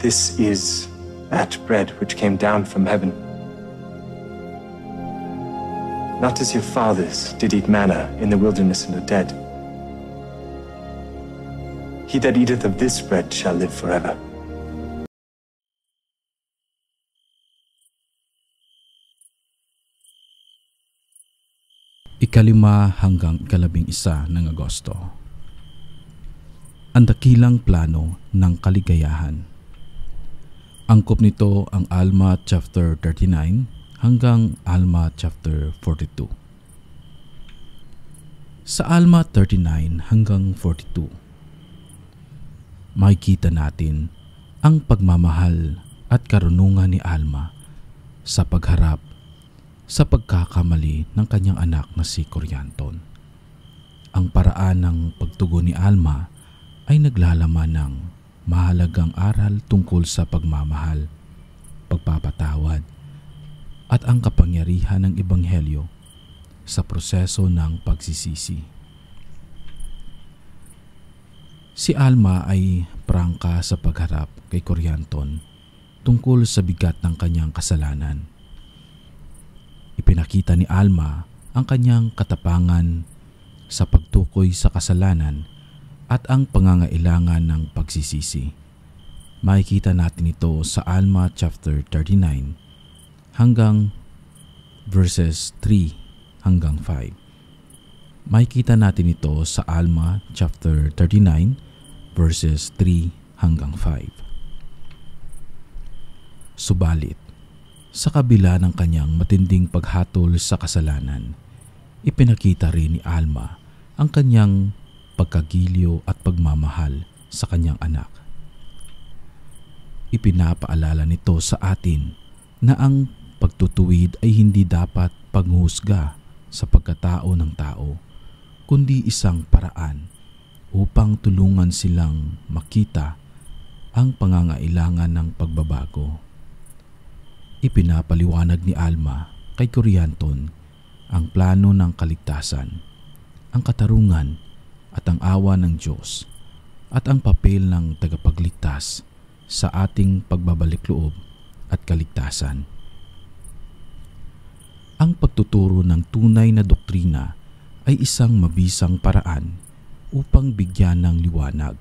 This is that bread which came down from heaven. Not as your fathers did eat manna in the wilderness and are dead. He that eateth of this bread shall live forever. Ikalima hanggang ikalabing isa ng Agosto. Ang dakilang plano ng kaligayahan. Angkop nito ang Alma chapter 39 hanggang Alma chapter 42. Sa Alma 39 hanggang 42, makikita natin ang pagmamahal at karunungan ni Alma sa pagharap sa pagkakamali ng kanyang anak na si Coryanton. Ang paraan ng pagtugon ni Alma ay naglalaman ng mahalagang aral tungkol sa pagmamahal, pagpapatawad, at ang kapangyarihan ng Ebanghelyo sa proseso ng pagsisisi. Si Alma ay prangka sa pagharap kay Coryanton tungkol sa bigat ng kanyang kasalanan. Ipinakita ni Alma ang kanyang katapangan sa pagtukoy sa kasalanan at ang pangangailangan ng pagsisisi. Makikita natin ito sa Alma chapter 39 hanggang verses 3 hanggang 5. Makikita natin ito sa Alma chapter 39 verses 3 hanggang 5. Subalit, sa kabila ng kanyang matinding paghatol sa kasalanan, ipinakita rin ni Alma ang kanyang pagkagiliw at pagmamahal sa kanyang anak. Ipinapaalala nito sa atin na ang pagtutuwid ay hindi dapat panghusga sa pagkatao ng tao, kundi isang paraan upang tulungan silang makita ang pangangailangan ng pagbabago. Ipinapaliwanag ni Alma kay Corianton ang plano ng kaligtasan, ang katarungan at ang awa ng Diyos at ang papel ng tagapagligtas sa ating pagbabalik loob at kaligtasan. Ang pagtuturo ng tunay na doktrina ay isang mabisang paraan upang bigyan ng liwanag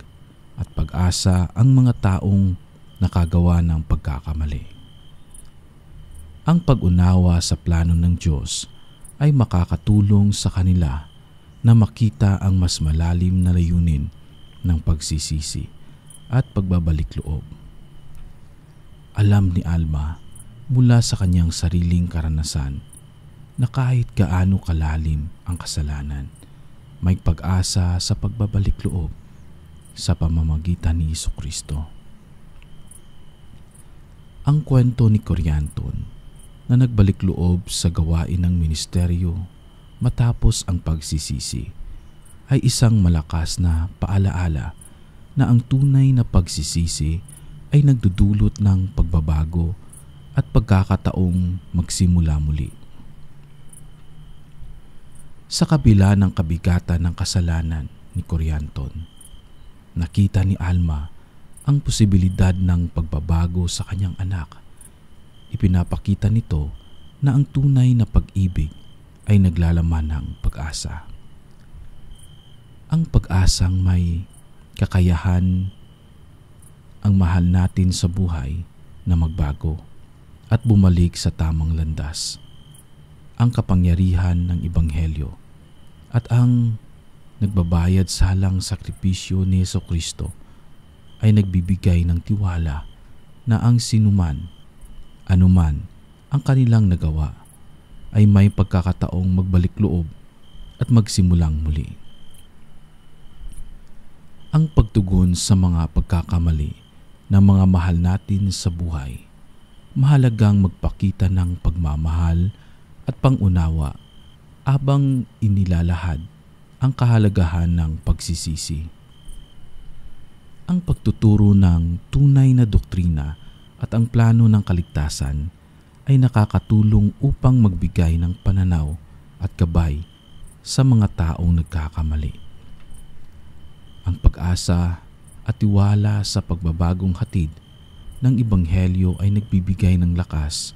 at pag-asa ang mga taong nakagawa ng pagkakamali. Ang pag-unawa sa plano ng Diyos ay makakatulong sa kanila na makita ang mas malalim na layunin ng pagsisisi at pagbabalik loob. Alam ni Alma mula sa kanyang sariling karanasan na kahit gaano kalalim ang kasalanan, may pag-asa sa pagbabalik loob sa pamamagitan ni Iso Kristo. Ang kwento ni Coryanton na nagbalik loob sa gawain ng ministeryo matapos ang pagsisisi ay isang malakas na paalaala na ang tunay na pagsisisi ay nagdudulot ng pagbabago at pagkakataong magsimula muli. Sa kabila ng kabigatan ng kasalanan ni Coryanton, nakita ni Alma ang posibilidad ng pagbabago sa kanyang anak. Ipinapakita nito na ang tunay na pag-ibig ay naglalaman ng pag-asa. Ang pag-asang may kakayahan ang mahal natin sa buhay na magbago at bumalik sa tamang landas. Ang kapangyarihan ng Ebanghelyo at ang nagbabayad salang sakripisyo ni Yeso Kristo ay nagbibigay ng tiwala na ang sinuman, anuman ang kanilang nagawa ay may pagkakataong magbalik loob at magsimulang muli. Ang pagtugon sa mga pagkakamali ng mga mahal natin sa buhay, mahalagang magpakita ng pagmamahal at pangunawa abang inilalahad ang kahalagahan ng pagsisisi. Ang pagtuturo ng tunay na doktrina at ang plano ng kaligtasan ay nakakatulong upang magbigay ng pananaw at gabay sa mga taong nagkakamali. Ang pag-asa at tiwala sa pagbabagong hatid ng Ibanghelyo ay nagbibigay ng lakas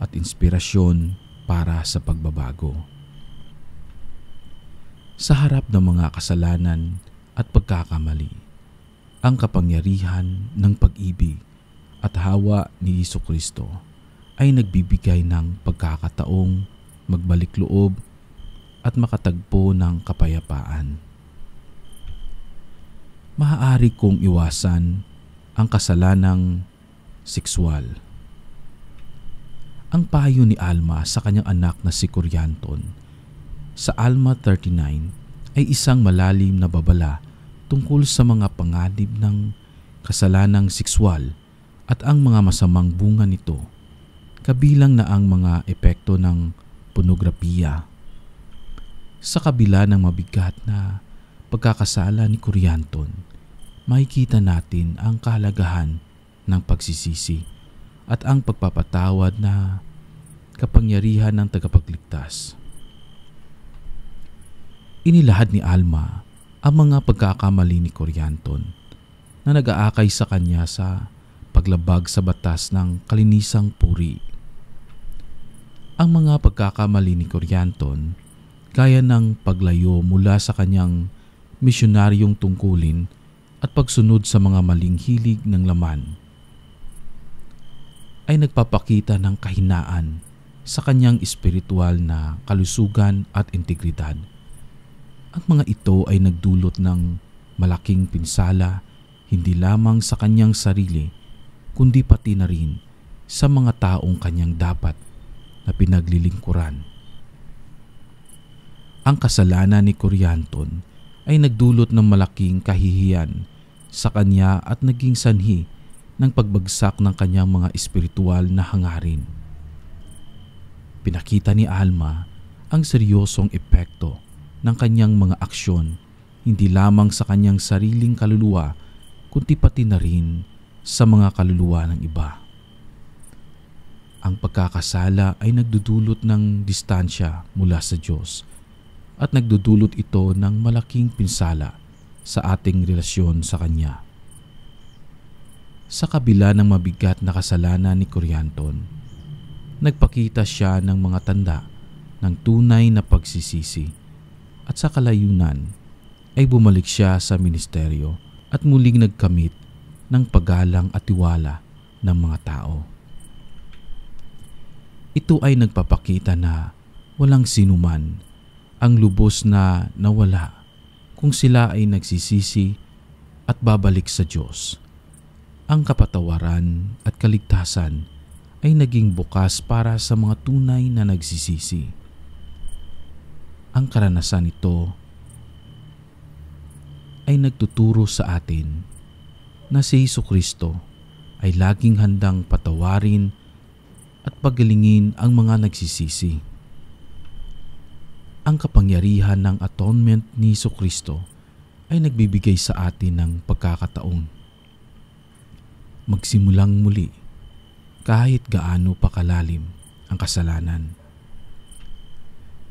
at inspirasyon para sa pagbabago. Sa harap ng mga kasalanan at pagkakamali, ang kapangyarihan ng pag-ibig at hawa ni Iso Kristo ay nagbibigay ng pagkakataong magbalik loob at makatagpo ng kapayapaan. Maaari kong iwasan ang kasalanang sexual. Ang payo ni Alma sa kanyang anak na si Coryanton sa Alma 39 ay isang malalim na babala tungkol sa mga panganib ng kasalanang sexual at ang mga masamang bunga nito kabilang na ang mga epekto ng pornografiya. Sa kabila ng mabigat na pagkakasala ni Kuryanton, makikita natin ang kahalagahan ng pagsisisi at ang pagpapatawad na kapangyarihan ng tagapagligtas. Inilahad ni Alma ang mga pagkakamali ni Koryanton na nag-aakay sa kanya sa paglabag sa batas ng kalinisang puri ang mga pagkakamali ni Coryanton kaya ng paglayo mula sa kanyang misyonaryong tungkulin at pagsunod sa mga maling hilig ng laman ay nagpapakita ng kahinaan sa kanyang espiritual na kalusugan at integridad. Ang mga ito ay nagdulot ng malaking pinsala hindi lamang sa kanyang sarili kundi pati na rin sa mga taong kanyang dapat na pinaglilingkuran. Ang kasalanan ni Coryanton ay nagdulot ng malaking kahihiyan sa kanya at naging sanhi ng pagbagsak ng kanyang mga espiritual na hangarin. Pinakita ni Alma ang seryosong epekto ng kanyang mga aksyon hindi lamang sa kanyang sariling kaluluwa kundi pati na rin sa mga kaluluwa ng iba. Ang pagkakasala ay nagdudulot ng distansya mula sa Diyos at nagdudulot ito ng malaking pinsala sa ating relasyon sa Kanya. Sa kabila ng mabigat na kasalanan ni Coryanton, nagpakita siya ng mga tanda ng tunay na pagsisisi at sa kalayunan ay bumalik siya sa ministeryo at muling nagkamit ng pagalang at tiwala ng mga tao ito ay nagpapakita na walang sinuman ang lubos na nawala kung sila ay nagsisisi at babalik sa Diyos. Ang kapatawaran at kaligtasan ay naging bukas para sa mga tunay na nagsisisi. Ang karanasan nito ay nagtuturo sa atin na si Kristo ay laging handang patawarin at pagalingin ang mga nagsisisi. Ang kapangyarihan ng atonement ni Iso Kristo ay nagbibigay sa atin ng pagkakataon. Magsimulang muli kahit gaano pa kalalim ang kasalanan.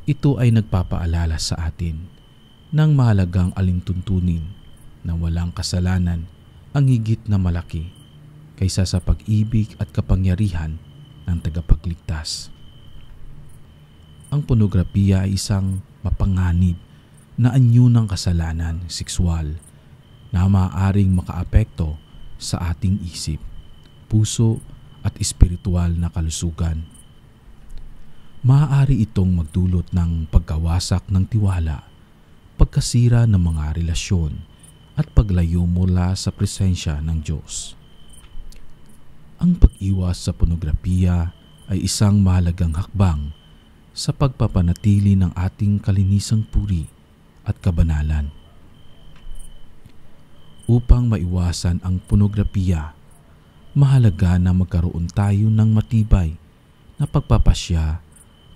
Ito ay nagpapaalala sa atin ng mahalagang alintuntunin na walang kasalanan ang higit na malaki kaysa sa pag-ibig at kapangyarihan ng tagapagligtas. Ang pornografiya ay isang mapanganib na anyo ng kasalanan sexual na maaaring makaapekto sa ating isip, puso at espiritual na kalusugan. Maaari itong magdulot ng pagkawasak ng tiwala, pagkasira ng mga relasyon at paglayo mula sa presensya ng Diyos ang pag-iwas sa pornografiya ay isang mahalagang hakbang sa pagpapanatili ng ating kalinisang puri at kabanalan. Upang maiwasan ang pornografiya, mahalaga na magkaroon tayo ng matibay na pagpapasya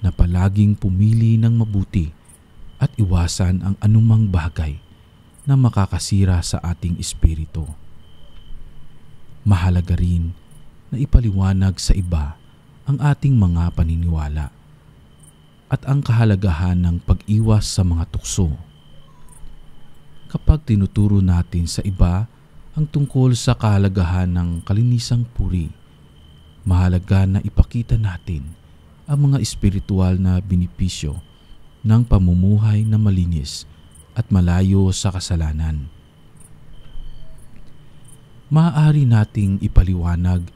na palaging pumili ng mabuti at iwasan ang anumang bagay na makakasira sa ating espiritu. Mahalaga rin na ipaliwanag sa iba ang ating mga paniniwala at ang kahalagahan ng pag-iwas sa mga tukso. Kapag tinuturo natin sa iba ang tungkol sa kahalagahan ng kalinisang puri, mahalaga na ipakita natin ang mga espiritual na binipisyo ng pamumuhay na malinis at malayo sa kasalanan. Maaari nating ipaliwanag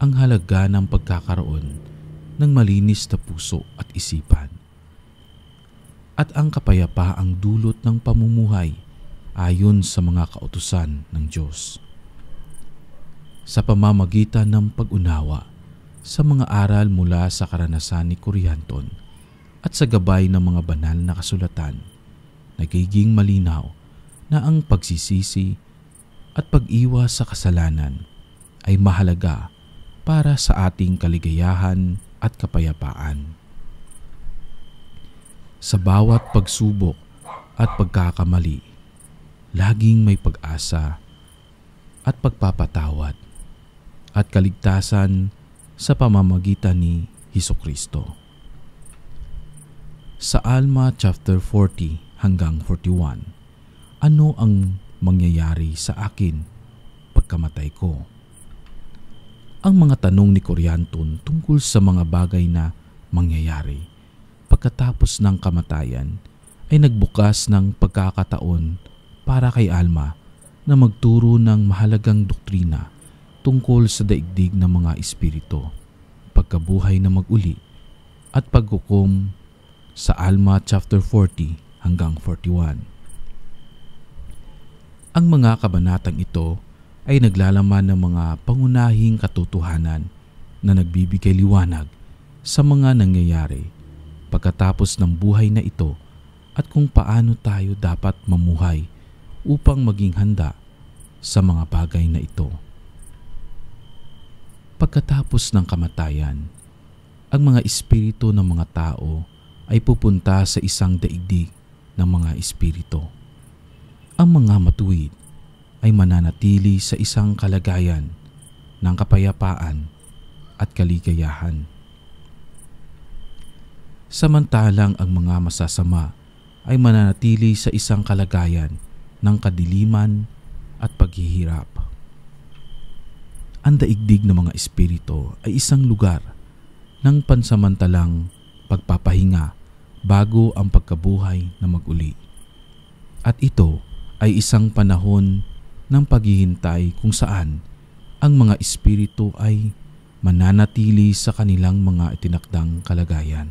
ang halaga ng pagkakaroon ng malinis na puso at isipan. At ang kapayapaang dulot ng pamumuhay ayon sa mga kautusan ng Diyos. Sa pamamagitan ng pag-unawa sa mga aral mula sa karanasan ni Koryanton at sa gabay ng mga banal na kasulatan, nagiging malinaw na ang pagsisisi at pag-iwas sa kasalanan ay mahalaga para sa ating kaligayahan at kapayapaan. Sa bawat pagsubok at pagkakamali, laging may pag-asa at pagpapatawad at kaligtasan sa pamamagitan ni Hesus Kristo. Sa Alma chapter 40 hanggang 41, ano ang mangyayari sa akin pagkamatay ko? ang mga tanong ni Coryanton tungkol sa mga bagay na mangyayari pagkatapos ng kamatayan ay nagbukas ng pagkakataon para kay Alma na magturo ng mahalagang doktrina tungkol sa daigdig ng mga espirito, pagkabuhay na maguli at pagkukom sa Alma chapter 40 hanggang 41. Ang mga kabanatang ito ay naglalaman ng mga pangunahing katotohanan na nagbibigay liwanag sa mga nangyayari pagkatapos ng buhay na ito at kung paano tayo dapat mamuhay upang maging handa sa mga bagay na ito. Pagkatapos ng kamatayan, ang mga espiritu ng mga tao ay pupunta sa isang daigdig ng mga espiritu. Ang mga matuwid ay mananatili sa isang kalagayan ng kapayapaan at kaligayahan. Samantalang ang mga masasama ay mananatili sa isang kalagayan ng kadiliman at paghihirap. Ang daigdig ng mga espirito ay isang lugar ng pansamantalang pagpapahinga bago ang pagkabuhay na maguli. At ito ay isang panahon ng paghihintay kung saan ang mga espiritu ay mananatili sa kanilang mga itinakdang kalagayan.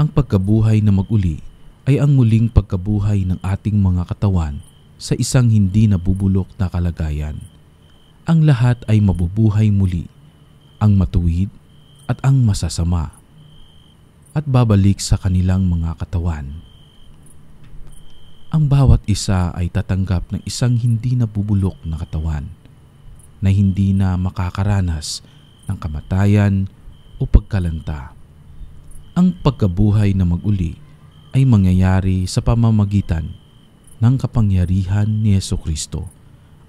Ang pagkabuhay na maguli ay ang muling pagkabuhay ng ating mga katawan sa isang hindi nabubulok na kalagayan. Ang lahat ay mabubuhay muli, ang matuwid at ang masasama, at babalik sa kanilang mga katawan ang bawat isa ay tatanggap ng isang hindi nabubulok na katawan na hindi na makakaranas ng kamatayan o pagkalanta. Ang pagkabuhay na maguli ay mangyayari sa pamamagitan ng kapangyarihan ni Yeso Kristo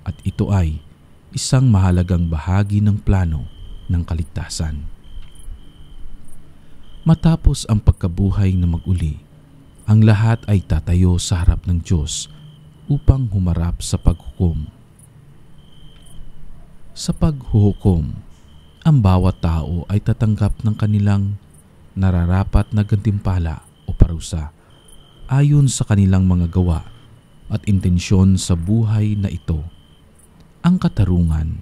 at ito ay isang mahalagang bahagi ng plano ng kaligtasan. Matapos ang pagkabuhay na maguli, ang lahat ay tatayo sa harap ng Diyos upang humarap sa paghukom. Sa paghuhukom, ang bawat tao ay tatanggap ng kanilang nararapat na gantimpala o parusa ayon sa kanilang mga gawa at intensyon sa buhay na ito. Ang katarungan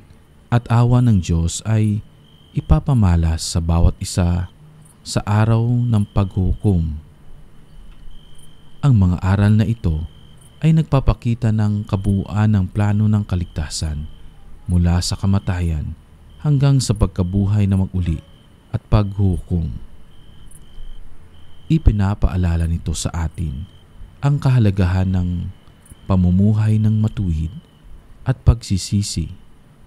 at awa ng Diyos ay ipapamalas sa bawat isa sa araw ng paghukom ang mga aral na ito ay nagpapakita ng kabuuan ng plano ng kaligtasan mula sa kamatayan hanggang sa pagkabuhay na maguli at paghukom. Ipinapaalala nito sa atin ang kahalagahan ng pamumuhay ng matuwid at pagsisisi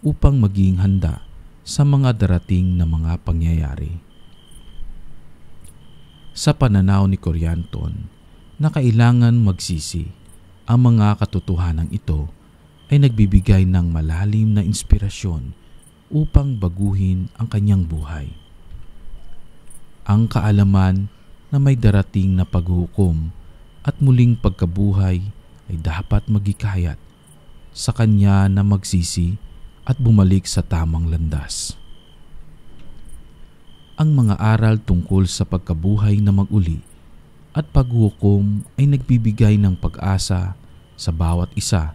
upang maging handa sa mga darating na mga pangyayari. Sa pananaw ni Coryanton, na kailangan magsisi. Ang mga katotohanan ito ay nagbibigay ng malalim na inspirasyon upang baguhin ang kanyang buhay. Ang kaalaman na may darating na paghukom at muling pagkabuhay ay dapat magikayat sa kanya na magsisi at bumalik sa tamang landas. Ang mga aral tungkol sa pagkabuhay na maguli at paghukom ay nagbibigay ng pag-asa sa bawat isa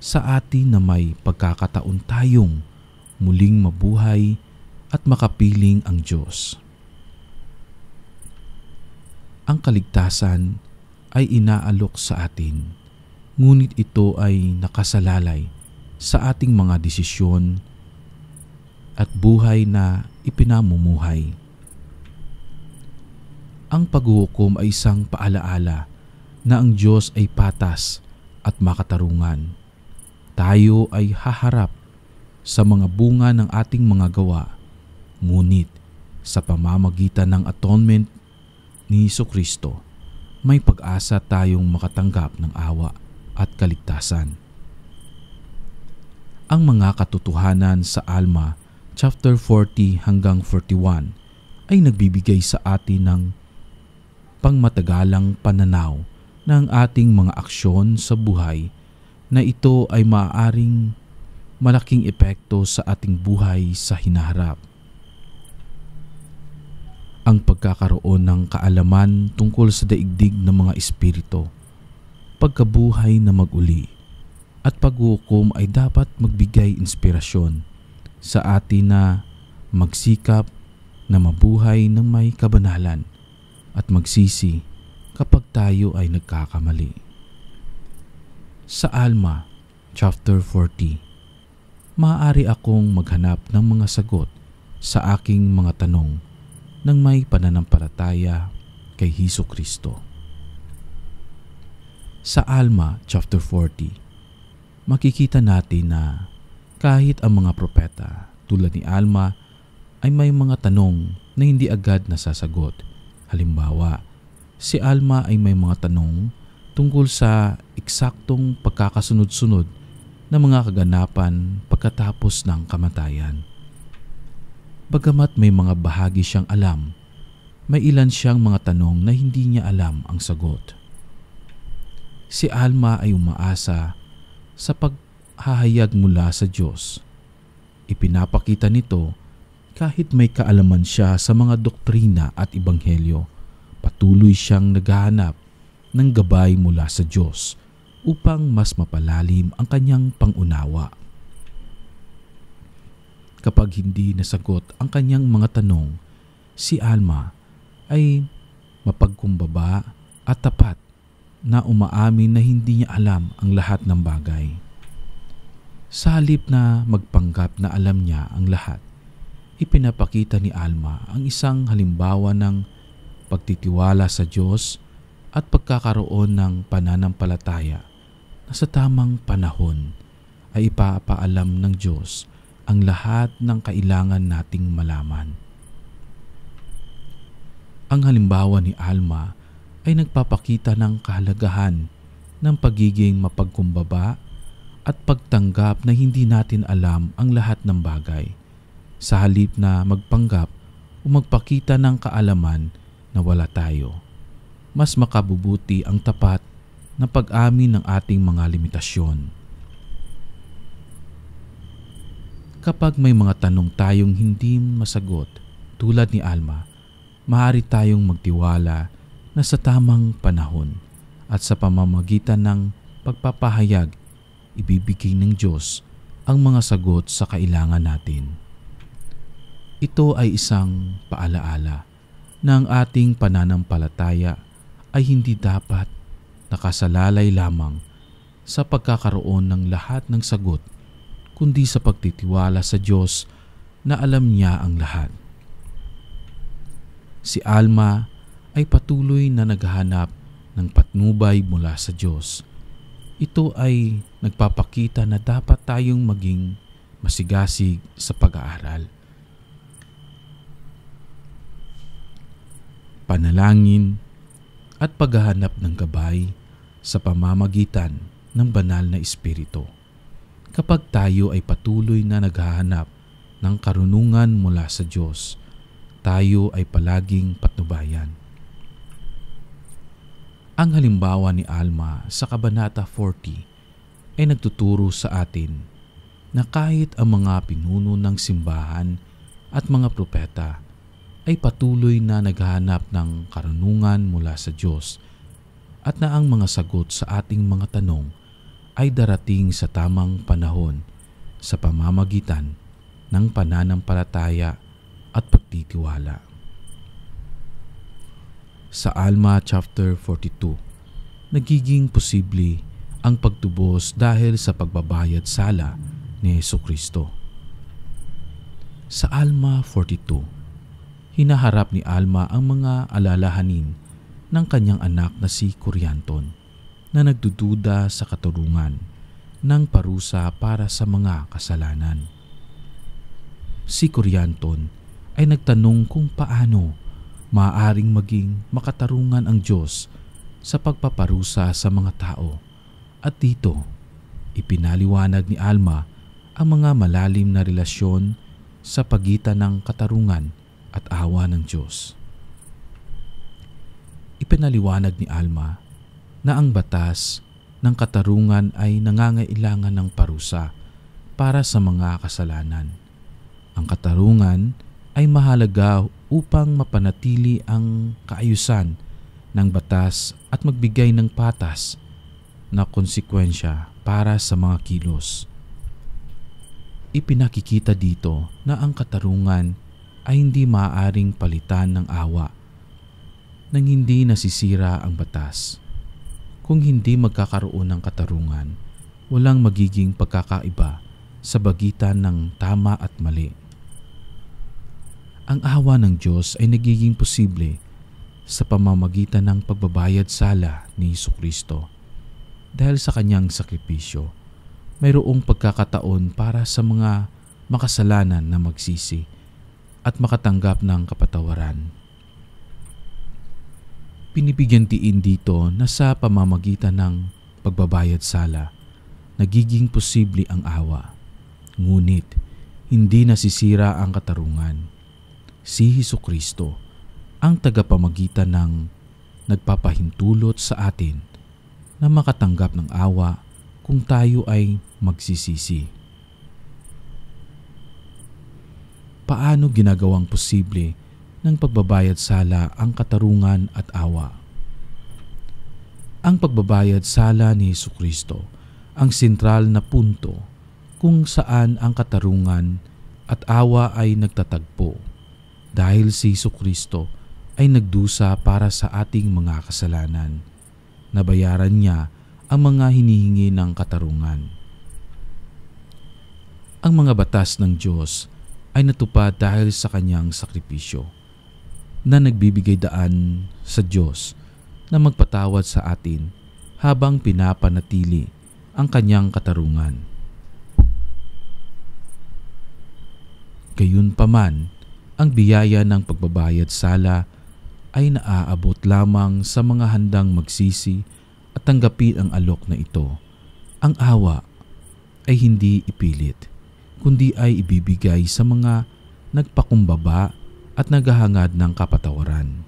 sa atin na may pagkakataon tayong muling mabuhay at makapiling ang Diyos. Ang kaligtasan ay inaalok sa atin, ngunit ito ay nakasalalay sa ating mga desisyon at buhay na ipinamumuhay. Ang paghuhukom ay isang paalaala na ang Diyos ay patas at makatarungan. Tayo ay haharap sa mga bunga ng ating mga gawa, ngunit sa pamamagitan ng atonement ni Iso Kristo, may pag-asa tayong makatanggap ng awa at kaligtasan. Ang mga katotohanan sa Alma chapter 40 hanggang 41 ay nagbibigay sa atin ng pangmatagalang pananaw ng ating mga aksyon sa buhay na ito ay maaaring malaking epekto sa ating buhay sa hinaharap. Ang pagkakaroon ng kaalaman tungkol sa daigdig ng mga espirito, pagkabuhay na maguli, at paghukom ay dapat magbigay inspirasyon sa atin na magsikap na mabuhay ng may kabanalan at magsisi kapag tayo ay nagkakamali. Sa Alma chapter 40 Maaari akong maghanap ng mga sagot sa aking mga tanong ng may pananampalataya kay Hiso Kristo. Sa Alma chapter 40 makikita natin na kahit ang mga propeta tulad ni Alma ay may mga tanong na hindi agad nasasagot Halimbawa, si Alma ay may mga tanong tungkol sa eksaktong pagkakasunod-sunod ng mga kaganapan pagkatapos ng kamatayan. Bagamat may mga bahagi siyang alam, may ilan siyang mga tanong na hindi niya alam ang sagot. Si Alma ay umaasa sa paghahayag mula sa Diyos. Ipinapakita nito kahit may kaalaman siya sa mga doktrina at ibanghelyo, patuloy siyang naghahanap ng gabay mula sa Diyos upang mas mapalalim ang kanyang pangunawa. Kapag hindi nasagot ang kanyang mga tanong, si Alma ay mapagkumbaba at tapat na umaamin na hindi niya alam ang lahat ng bagay. Sa halip na magpanggap na alam niya ang lahat, ipinapakita ni Alma ang isang halimbawa ng pagtitiwala sa Diyos at pagkakaroon ng pananampalataya na sa tamang panahon ay ipapaalam ng Diyos ang lahat ng kailangan nating malaman. Ang halimbawa ni Alma ay nagpapakita ng kahalagahan ng pagiging mapagkumbaba at pagtanggap na hindi natin alam ang lahat ng bagay sa halip na magpanggap o magpakita ng kaalaman na wala tayo. Mas makabubuti ang tapat na pag-amin ng ating mga limitasyon. Kapag may mga tanong tayong hindi masagot tulad ni Alma, maaari tayong magtiwala na sa tamang panahon at sa pamamagitan ng pagpapahayag, ibibigay ng Diyos ang mga sagot sa kailangan natin. Ito ay isang paalaala na ang ating pananampalataya ay hindi dapat nakasalalay lamang sa pagkakaroon ng lahat ng sagot kundi sa pagtitiwala sa Diyos na alam niya ang lahat. Si Alma ay patuloy na naghahanap ng patnubay mula sa Diyos. Ito ay nagpapakita na dapat tayong maging masigasig sa pag-aaral panalangin at paghahanap ng gabay sa pamamagitan ng banal na espiritu. Kapag tayo ay patuloy na naghahanap ng karunungan mula sa Diyos, tayo ay palaging patnubayan. Ang halimbawa ni Alma sa Kabanata 40 ay nagtuturo sa atin na kahit ang mga pinuno ng simbahan at mga propeta ay patuloy na naghahanap ng karunungan mula sa Diyos at na ang mga sagot sa ating mga tanong ay darating sa tamang panahon sa pamamagitan ng pananampalataya at pagtitiwala. Sa Alma chapter 42, nagiging posible ang pagtubos dahil sa pagbabayad sala ni Heso Kristo. Sa Alma 42, hinaharap ni Alma ang mga alalahanin ng kanyang anak na si Kuryanton na nagdududa sa katurungan ng parusa para sa mga kasalanan. Si Kuryanton ay nagtanong kung paano maaaring maging makatarungan ang Diyos sa pagpaparusa sa mga tao at dito ipinaliwanag ni Alma ang mga malalim na relasyon sa pagitan ng katarungan at awa ng Diyos. Ipinaliwanag ni Alma na ang batas ng katarungan ay nangangailangan ng parusa para sa mga kasalanan. Ang katarungan ay mahalaga upang mapanatili ang kaayusan ng batas at magbigay ng patas na konsekwensya para sa mga kilos. Ipinakikita dito na ang katarungan ay hindi maaaring palitan ng awa nang hindi nasisira ang batas. Kung hindi magkakaroon ng katarungan, walang magiging pagkakaiba sa bagitan ng tama at mali. Ang awa ng Diyos ay nagiging posible sa pamamagitan ng pagbabayad sala ni Iso Kristo. Dahil sa kanyang sakripisyo, mayroong pagkakataon para sa mga makasalanan na magsisi at makatanggap ng kapatawaran. Pinipigyan tiin dito na sa pamamagitan ng pagbabayad sala, nagiging posible ang awa. Ngunit, hindi nasisira ang katarungan. Si Hiso Kristo, ang tagapamagitan ng nagpapahintulot sa atin na makatanggap ng awa kung tayo ay magsisisi. paano ginagawang posible ng pagbabayad sala ang katarungan at awa. Ang pagbabayad sala ni Yesu Kristo ang sentral na punto kung saan ang katarungan at awa ay nagtatagpo dahil si Yesu Kristo ay nagdusa para sa ating mga kasalanan. Nabayaran niya ang mga hinihingi ng katarungan. Ang mga batas ng Diyos ay natupad dahil sa kanyang sakripisyo na nagbibigay daan sa Diyos na magpatawad sa atin habang pinapanatili ang kanyang katarungan. Gayunpaman, ang biyaya ng pagbabayad sala ay naaabot lamang sa mga handang magsisi at tanggapin ang alok na ito. Ang awa ay hindi ipilit kundi ay ibibigay sa mga nagpakumbaba at naghahangad ng kapatawaran.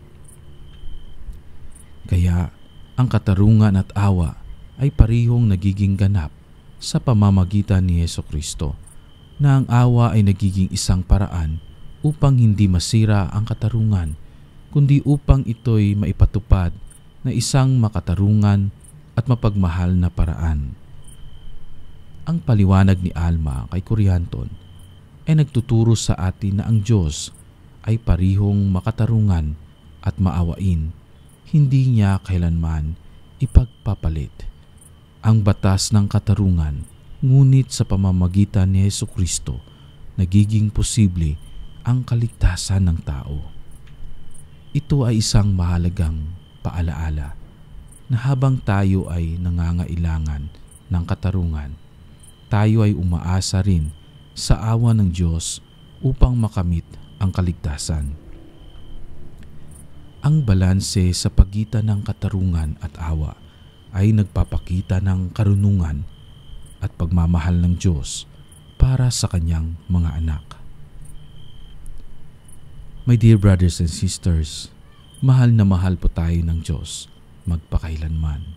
Kaya ang katarungan at awa ay parihong nagiging ganap sa pamamagitan ni Yeso Kristo na ang awa ay nagiging isang paraan upang hindi masira ang katarungan kundi upang ito'y maipatupad na isang makatarungan at mapagmahal na paraan. Ang paliwanag ni Alma kay Kuryanton ay nagtuturo sa atin na ang Diyos ay parihong makatarungan at maawain, hindi niya kailanman ipagpapalit. Ang batas ng katarungan, ngunit sa pamamagitan ni Yesu Kristo, nagiging posible ang kaligtasan ng tao. Ito ay isang mahalagang paalaala na habang tayo ay nangangailangan ng katarungan, tayo ay umaasa rin sa awa ng Diyos upang makamit ang kaligtasan. Ang balanse sa pagitan ng katarungan at awa ay nagpapakita ng karunungan at pagmamahal ng Diyos para sa kanyang mga anak. My dear brothers and sisters, mahal na mahal po tayo ng Diyos magpakailanman.